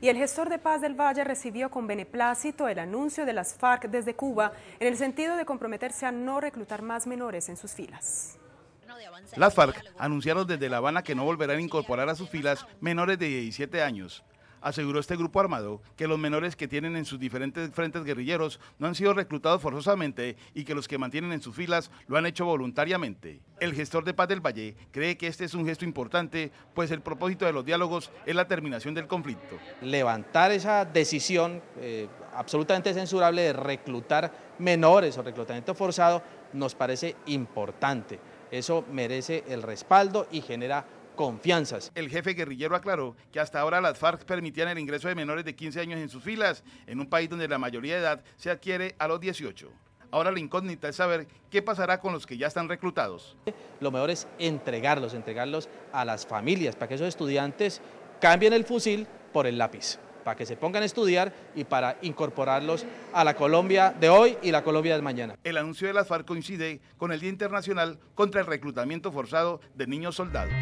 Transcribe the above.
y el gestor de paz del Valle recibió con beneplácito el anuncio de las FARC desde Cuba en el sentido de comprometerse a no reclutar más menores en sus filas. Las FARC anunciaron desde La Habana que no volverán a incorporar a sus filas menores de 17 años aseguró este grupo armado que los menores que tienen en sus diferentes frentes guerrilleros no han sido reclutados forzosamente y que los que mantienen en sus filas lo han hecho voluntariamente. El gestor de paz del Valle cree que este es un gesto importante, pues el propósito de los diálogos es la terminación del conflicto. Levantar esa decisión eh, absolutamente censurable de reclutar menores o reclutamiento forzado nos parece importante. Eso merece el respaldo y genera confianzas. El jefe guerrillero aclaró que hasta ahora las FARC permitían el ingreso de menores de 15 años en sus filas, en un país donde la mayoría de edad se adquiere a los 18. Ahora la incógnita es saber qué pasará con los que ya están reclutados. Lo mejor es entregarlos, entregarlos a las familias, para que esos estudiantes cambien el fusil por el lápiz, para que se pongan a estudiar y para incorporarlos a la Colombia de hoy y la Colombia de mañana. El anuncio de las FARC coincide con el Día Internacional contra el Reclutamiento Forzado de Niños Soldados.